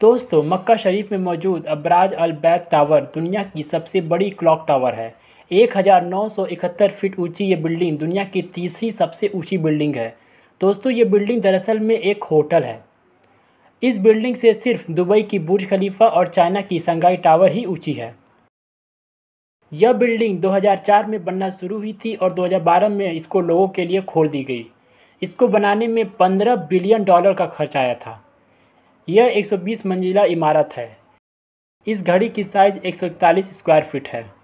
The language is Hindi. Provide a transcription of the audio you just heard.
दोस्तों मक्का शरीफ में मौजूद अबराज अल बैत टावर दुनिया की सबसे बड़ी क्लॉक टावर है 1971 फीट ऊंची ये बिल्डिंग दुनिया की तीसरी सबसे ऊंची बिल्डिंग है दोस्तों ये बिल्डिंग दरअसल में एक होटल है इस बिल्डिंग से सिर्फ दुबई की बुर्ज खलीफा और चाइना की संगाई टावर ही ऊंची है यह बिल्डिंग 2004 में बनना शुरू हुई थी और 2012 में इसको लोगों के लिए खोल दी गई इसको बनाने में 15 बिलियन डॉलर का खर्च आया था यह 120 मंजिला इमारत है इस घड़ी की साइज एक स्क्वायर फीट है